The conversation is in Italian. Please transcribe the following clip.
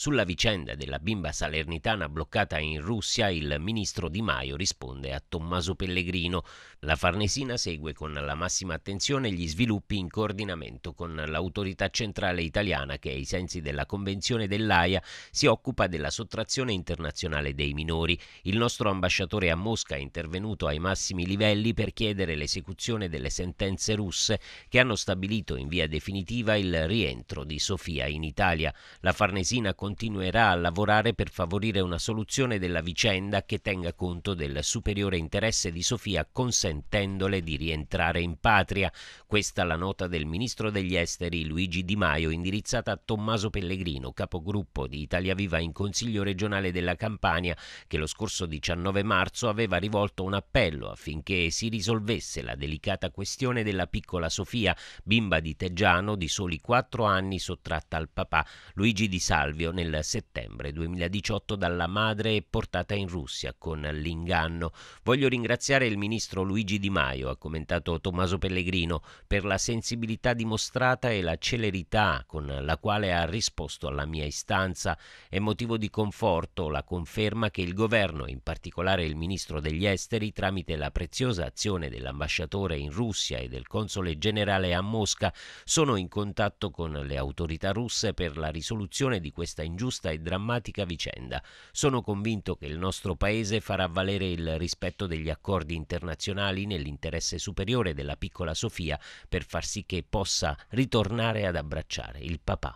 Sulla vicenda della bimba salernitana bloccata in Russia, il ministro Di Maio risponde a Tommaso Pellegrino. La Farnesina segue con la massima attenzione gli sviluppi in coordinamento con l'autorità centrale italiana che ai sensi della Convenzione dell'AIA si occupa della sottrazione internazionale dei minori. Il nostro ambasciatore a Mosca è intervenuto ai massimi livelli per chiedere l'esecuzione delle sentenze russe che hanno stabilito in via definitiva il rientro di Sofia in Italia. La Farnesina con continuerà a lavorare per favorire una soluzione della vicenda che tenga conto del superiore interesse di Sofia consentendole di rientrare in patria. Questa la nota del ministro degli esteri Luigi Di Maio indirizzata a Tommaso Pellegrino, capogruppo di Italia Viva in Consiglio regionale della Campania, che lo scorso 19 marzo aveva rivolto un appello affinché si risolvesse la delicata questione della piccola Sofia, bimba di Teggiano di soli 4 anni sottratta al papà Luigi Di Salvio nel settembre 2018 dalla madre e portata in Russia con l'inganno. Voglio ringraziare il ministro Luigi Di Maio, ha commentato Tommaso Pellegrino, per la sensibilità dimostrata e la celerità con la quale ha risposto alla mia istanza. È motivo di conforto la conferma che il governo, in particolare il ministro degli esteri, tramite la preziosa azione dell'ambasciatore in Russia e del console generale a Mosca, sono in contatto con le autorità russe per la risoluzione di questa questa ingiusta e drammatica vicenda. Sono convinto che il nostro Paese farà valere il rispetto degli accordi internazionali nell'interesse superiore della piccola Sofia per far sì che possa ritornare ad abbracciare il papà.